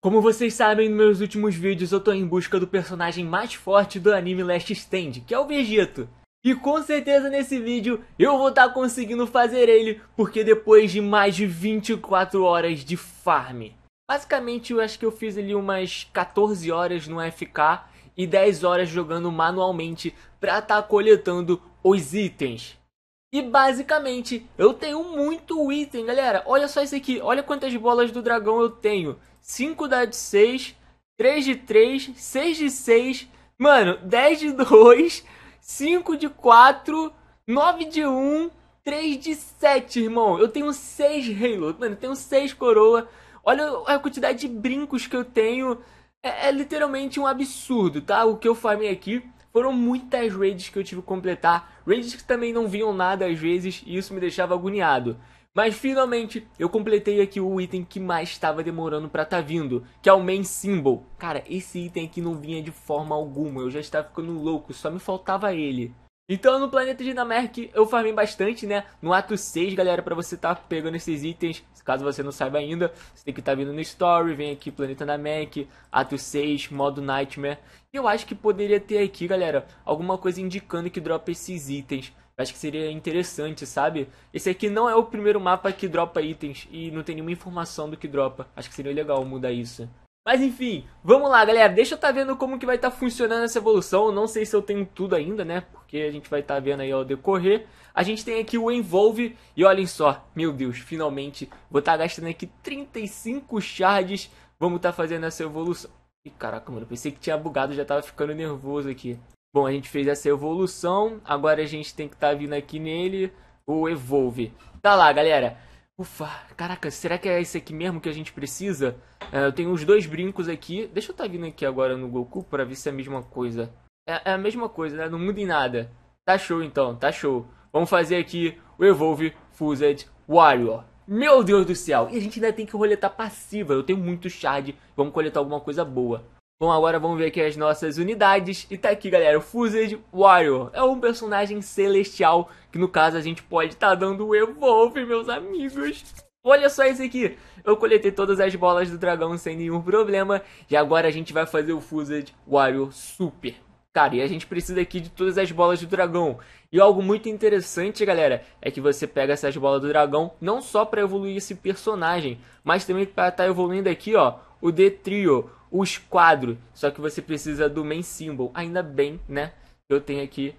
Como vocês sabem, nos meus últimos vídeos eu tô em busca do personagem mais forte do anime Last Stand, que é o Vegito. E com certeza nesse vídeo eu vou estar tá conseguindo fazer ele, porque depois de mais de 24 horas de farm. Basicamente eu acho que eu fiz ali umas 14 horas no FK e 10 horas jogando manualmente pra estar tá coletando os itens. E basicamente, eu tenho muito item, galera. Olha só isso aqui. Olha quantas bolas do dragão eu tenho. 5 dá de 6, 3 de 3, 6 de 6, mano, 10 de 2, 5 de 4, 9 de 1, 3 de 7, irmão. Eu tenho 6 Halo, mano, eu tenho 6 coroa. Olha a quantidade de brincos que eu tenho. É, é literalmente um absurdo, tá? O que eu farmei aqui. Foram muitas raids que eu tive que completar, raids que também não vinham nada às vezes, e isso me deixava agoniado. Mas finalmente eu completei aqui o item que mais estava demorando para tá vindo, que é o Main Symbol. Cara, esse item aqui não vinha de forma alguma, eu já estava ficando louco, só me faltava ele. Então no planeta Dinamark eu farmei bastante, né? No ato 6, galera, para você tá pegando esses itens, caso você não saiba ainda, você tem que estar tá vindo no story, vem aqui planeta da ato 6, modo Nightmare. E eu acho que poderia ter aqui, galera, alguma coisa indicando que dropa esses itens. Eu acho que seria interessante, sabe? Esse aqui não é o primeiro mapa que dropa itens e não tem nenhuma informação do que dropa. Acho que seria legal mudar isso. Mas enfim, vamos lá, galera. Deixa eu estar tá vendo como que vai estar tá funcionando essa evolução. Eu não sei se eu tenho tudo ainda, né? Porque a gente vai estar tá vendo aí ao decorrer. A gente tem aqui o Envolve. E olhem só, meu Deus, finalmente vou estar tá gastando aqui 35 shards. Vamos estar tá fazendo essa evolução. Ih, caraca, mano, eu pensei que tinha bugado, já tava ficando nervoso aqui. Bom, a gente fez essa evolução. Agora a gente tem que estar tá vindo aqui nele o Evolve. Tá lá, galera. Ufa, caraca, será que é esse aqui mesmo que a gente precisa? É, eu tenho os dois brincos aqui. Deixa eu estar tá vindo aqui agora no Goku para ver se é a mesma coisa. É, é a mesma coisa, né? Não muda em nada. Tá show então, tá show. Vamos fazer aqui o Evolve Fused Warrior. Meu Deus do céu! E a gente ainda tem que roletar passiva. Eu tenho muito shard. Vamos coletar alguma coisa boa. Bom, agora vamos ver aqui as nossas unidades. E tá aqui, galera, o Fused Warrior. É um personagem celestial, que no caso a gente pode estar tá dando o Evolve, meus amigos. Olha só esse aqui. Eu coletei todas as bolas do dragão sem nenhum problema. E agora a gente vai fazer o Fused Warrior Super. Cara, e a gente precisa aqui de todas as bolas do dragão. E algo muito interessante, galera, é que você pega essas bolas do dragão não só para evoluir esse personagem, mas também para estar tá evoluindo aqui, ó, o The trio os quadros. Só que você precisa do main symbol. Ainda bem, né? Eu tenho aqui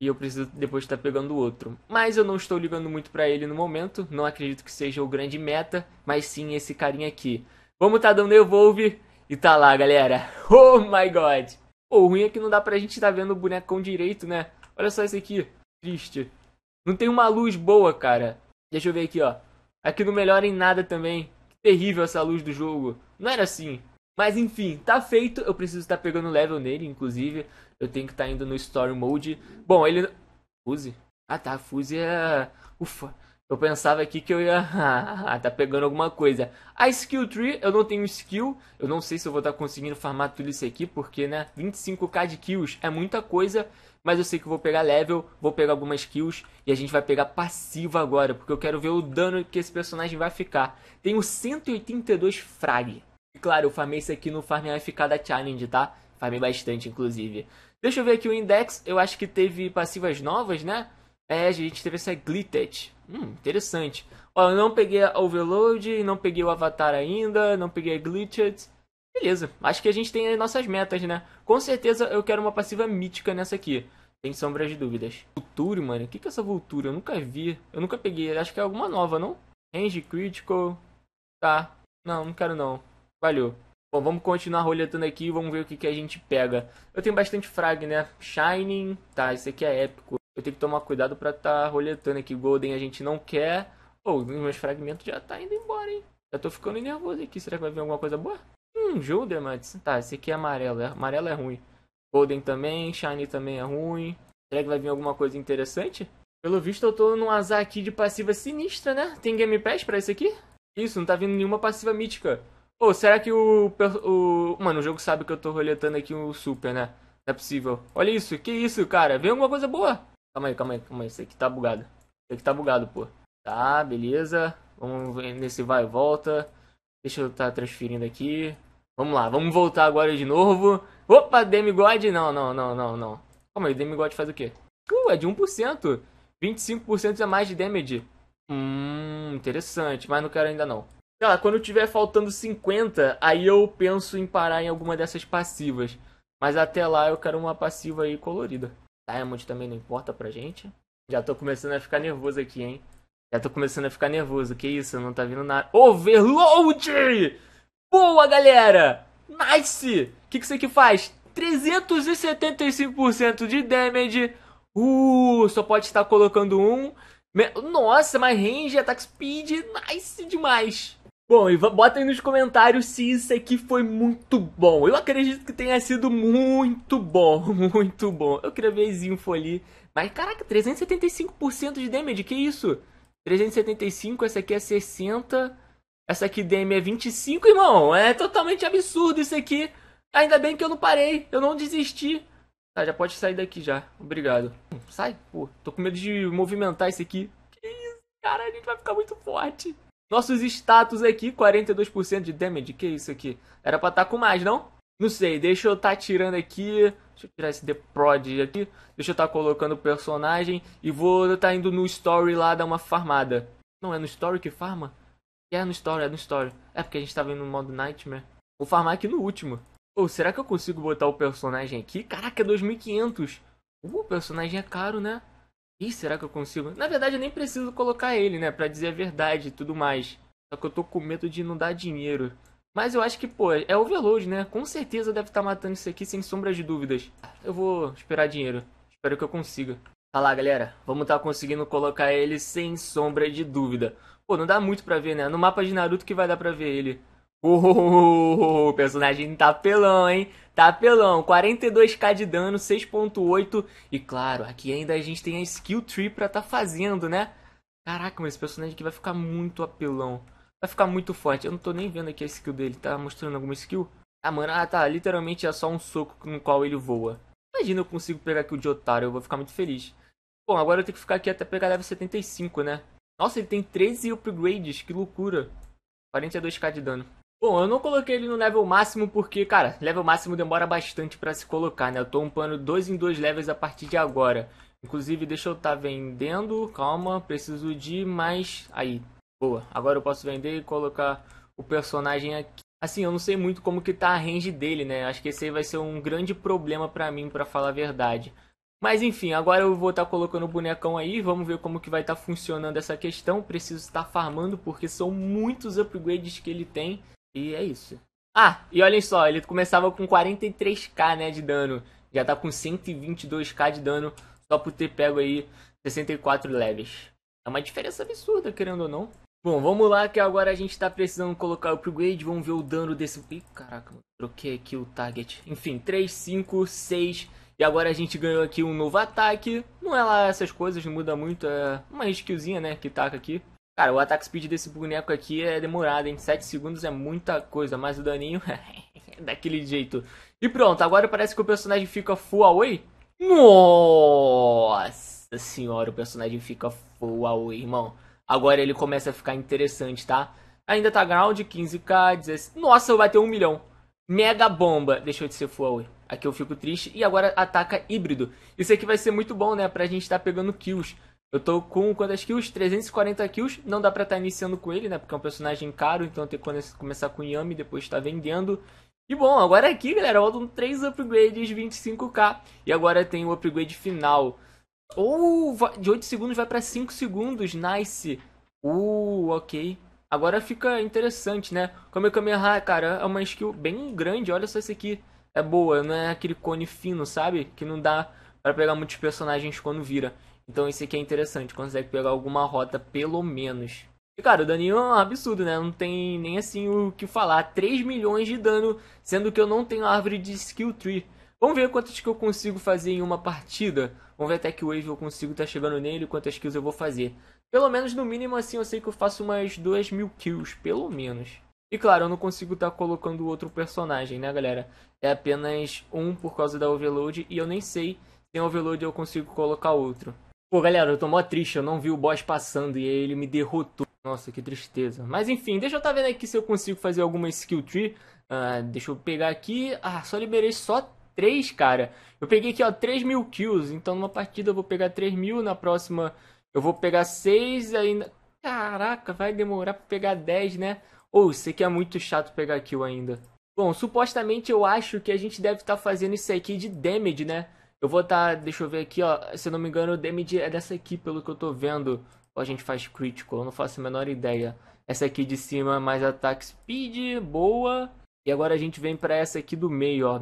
e eu preciso depois estar pegando outro. Mas eu não estou ligando muito para ele no momento. Não acredito que seja o grande meta, mas sim esse carinha aqui. Vamos tá dando evolve e tá lá, galera. Oh my god! O ruim é que não dá pra gente estar tá vendo o bonecão direito, né? Olha só esse aqui. Triste. Não tem uma luz boa, cara. Deixa eu ver aqui, ó. Aqui não melhora em nada também. Que terrível essa luz do jogo. Não era assim. Mas enfim, tá feito. Eu preciso estar tá pegando level nele, inclusive. Eu tenho que estar tá indo no Story Mode. Bom, ele. Fuse? Ah tá, Fuse é. Ufa. Eu pensava aqui que eu ia. Ah, tá pegando alguma coisa. A skill tree, eu não tenho skill. Eu não sei se eu vou estar tá conseguindo farmar tudo isso aqui, porque, né? 25k de kills é muita coisa. Mas eu sei que eu vou pegar level, vou pegar algumas kills. E a gente vai pegar passiva agora, porque eu quero ver o dano que esse personagem vai ficar. Tenho 182 frag. E claro, eu farmei isso aqui no Farm AFK da Challenge, tá? Farmei bastante, inclusive. Deixa eu ver aqui o Index. Eu acho que teve passivas novas, né? É, a gente teve essa Glitted. Hum, interessante. Ó, eu não peguei a Overload, não peguei o Avatar ainda, não peguei a Glitched. Beleza, acho que a gente tem as nossas metas, né? Com certeza eu quero uma passiva mítica nessa aqui. Sem sombras de dúvidas. Vulture, mano. O que, que é essa Vulture? Eu nunca vi. Eu nunca peguei. Acho que é alguma nova, não? Range Critical. Tá. Não, não quero não. Valeu. Bom, vamos continuar roletando aqui e vamos ver o que, que a gente pega. Eu tenho bastante frag, né? Shining, tá, esse aqui é épico. Eu tenho que tomar cuidado pra tá roletando aqui. Golden a gente não quer. Pô, oh, meus fragmentos já tá indo embora, hein? Já tô ficando nervoso aqui. Será que vai vir alguma coisa boa? Hum, Joldermats. Tá, esse aqui é amarelo. É, amarelo é ruim. Golden também, Shiny também é ruim. Será que vai vir alguma coisa interessante? Pelo visto eu tô num azar aqui de passiva sinistra, né? Tem Game Pass pra isso aqui? Isso, não tá vindo nenhuma passiva mítica. Ou oh, será que o, o. Mano, o jogo sabe que eu tô roletando aqui um super, né? Não é possível. Olha isso, que isso, cara? Vem alguma coisa boa? Calma aí, calma aí, calma aí. Isso aqui tá bugado. Isso aqui tá bugado, pô. Tá, beleza. Vamos ver nesse vai e volta. Deixa eu estar tá transferindo aqui. Vamos lá, vamos voltar agora de novo. Opa, Demigod. Não, não, não, não, não. Calma aí, Demigod faz o quê? Uh, é de 1%. 25% a mais de damage. Hum, interessante, mas não quero ainda não sei lá, quando tiver faltando 50, aí eu penso em parar em alguma dessas passivas. Mas até lá eu quero uma passiva aí colorida. Diamond também não importa pra gente. Já tô começando a ficar nervoso aqui, hein? Já tô começando a ficar nervoso. Que isso, não tá vindo nada. Overload! Boa, galera! Nice! O que, que isso aqui faz? 375% de damage. Uh, só pode estar colocando um. Nossa, mas range, attack speed, nice demais. Bom, e bota aí nos comentários se isso aqui foi muito bom. Eu acredito que tenha sido muito bom, muito bom. Eu queria ver as info ali. Mas caraca, 375% de damage, que isso? 375, essa aqui é 60. Essa aqui DM é 25, irmão. É totalmente absurdo isso aqui. Ainda bem que eu não parei, eu não desisti. Tá, já pode sair daqui já. Obrigado. Sai, pô. Tô com medo de movimentar isso aqui. Que isso, cara, a gente vai ficar muito forte. Nossos status aqui, 42% de damage. Que isso aqui? Era pra estar tá com mais, não? Não sei, deixa eu estar tá tirando aqui. Deixa eu tirar esse The Prod aqui. Deixa eu estar tá colocando o personagem. E vou estar indo no story lá dar uma farmada. Não, é no story que farma? É no story, é no story. É porque a gente tava indo no modo Nightmare. Vou farmar aqui no último. Ou oh, será que eu consigo botar o personagem aqui? Caraca, é 2500. Uh, o personagem é caro, né? será que eu consigo? Na verdade, eu nem preciso colocar ele, né? Pra dizer a verdade e tudo mais. Só que eu tô com medo de não dar dinheiro. Mas eu acho que, pô, é overload, né? Com certeza deve estar tá matando isso aqui sem sombra de dúvidas. Eu vou esperar dinheiro. Espero que eu consiga. Tá lá, galera. Vamos estar tá conseguindo colocar ele sem sombra de dúvida. Pô, não dá muito pra ver, né? No mapa de Naruto que vai dar pra ver ele. o personagem tá pelão, hein? Tá pelão. 42k de dano, 6.8. E claro, aqui ainda a gente tem a skill tree pra tá fazendo, né? Caraca, mas esse personagem aqui vai ficar muito apelão. Vai ficar muito forte. Eu não tô nem vendo aqui a skill dele. Tá mostrando alguma skill? Ah, mano, ah tá. Literalmente é só um soco no qual ele voa. Imagina eu consigo pegar aqui o de otário. Eu vou ficar muito feliz. Bom, agora eu tenho que ficar aqui até pegar level 75, né? Nossa, ele tem 13 upgrades. Que loucura. 42k de dano. Bom, eu não coloquei ele no level máximo porque, cara, level máximo demora bastante para se colocar, né? Eu tô pano dois em dois levels a partir de agora. Inclusive, deixa eu estar tá vendendo, calma, preciso de mais... Aí, boa. Agora eu posso vender e colocar o personagem aqui. Assim, eu não sei muito como que tá a range dele, né? Acho que esse aí vai ser um grande problema pra mim, pra falar a verdade. Mas enfim, agora eu vou estar tá colocando o bonecão aí, vamos ver como que vai estar tá funcionando essa questão. Preciso estar tá farmando porque são muitos upgrades que ele tem. E é isso. Ah, e olhem só, ele começava com 43k, né, de dano. Já tá com 122k de dano só por ter pego aí 64 leves. É uma diferença absurda, querendo ou não. Bom, vamos lá que agora a gente tá precisando colocar o upgrade. Vamos ver o dano desse... Ih, caraca, troquei aqui o target. Enfim, 3, 5, 6... E agora a gente ganhou aqui um novo ataque. Não é lá essas coisas, não muda muito. É uma skillzinha, né, que taca aqui. Cara, o ataque speed desse boneco aqui é demorado, em 7 segundos é muita coisa, mas o daninho é daquele jeito. E pronto, agora parece que o personagem fica full away. Nossa senhora, o personagem fica full away, irmão. Agora ele começa a ficar interessante, tá? Ainda tá ground, 15k, 16... Nossa, vai ter 1 milhão. Mega bomba. Deixou de ser full away. Aqui eu fico triste. E agora ataca híbrido. Isso aqui vai ser muito bom, né? Pra gente estar tá pegando kills. Eu tô com quantas kills? 340 kills. Não dá pra estar tá iniciando com ele, né? Porque é um personagem caro, então tem que começar com Yami e depois tá vendendo. E bom, agora aqui, galera, faltam 3 upgrades 25k. E agora tem o upgrade final. Ou de 8 segundos vai para 5 segundos, nice. Uh, ok. Agora fica interessante, né? Kame Kameha, cara, é uma skill bem grande. Olha só esse aqui. É boa, não é aquele cone fino, sabe? Que não dá para pegar muitos personagens quando vira. Então isso aqui é interessante, consegue pegar alguma rota pelo menos. E cara, o daninho é um absurdo, né? Não tem nem assim o que falar. 3 milhões de dano, sendo que eu não tenho árvore de skill tree. Vamos ver quantas que eu consigo fazer em uma partida. Vamos ver até que wave eu consigo estar tá chegando nele, quantas kills eu vou fazer. Pelo menos no mínimo assim eu sei que eu faço umas 2 mil kills, pelo menos. E claro, eu não consigo estar tá colocando outro personagem, né galera? É apenas um por causa da overload e eu nem sei se em overload eu consigo colocar outro. Pô, galera, eu tô mó triste, eu não vi o boss passando e aí ele me derrotou. Nossa, que tristeza. Mas enfim, deixa eu tá vendo aqui se eu consigo fazer alguma skill tree. Uh, deixa eu pegar aqui. Ah, só liberei só 3, cara. Eu peguei aqui, ó, 3 mil kills. Então numa partida eu vou pegar 3 mil, na próxima eu vou pegar 6 ainda. Caraca, vai demorar pra pegar 10, né? Ou oh, isso aqui é muito chato pegar kill ainda. Bom, supostamente eu acho que a gente deve estar tá fazendo isso aqui de damage, né? Eu vou estar, tá, deixa eu ver aqui, ó. Se eu não me engano, o DMD é dessa aqui, pelo que eu tô vendo. Ou a gente faz crítico, eu não faço a menor ideia. Essa aqui de cima, mais ataque speed, boa. E agora a gente vem para essa aqui do meio, ó.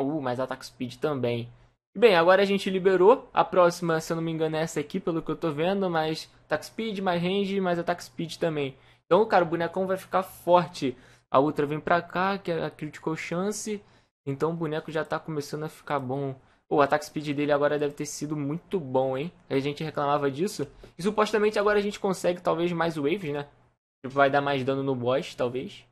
Uh, mais ataque speed também. Bem, agora a gente liberou. A próxima, se eu não me engano, é essa aqui, pelo que eu tô vendo. Mais ataque speed, mais range, mais ataque speed também. Então, cara, o bonecão vai ficar forte. A outra vem pra cá, que é a critical chance. Então o boneco já tá começando a ficar bom. Pô, o ataque speed dele agora deve ter sido muito bom, hein? A gente reclamava disso. E supostamente agora a gente consegue talvez mais waves, né? Vai dar mais dano no boss, talvez.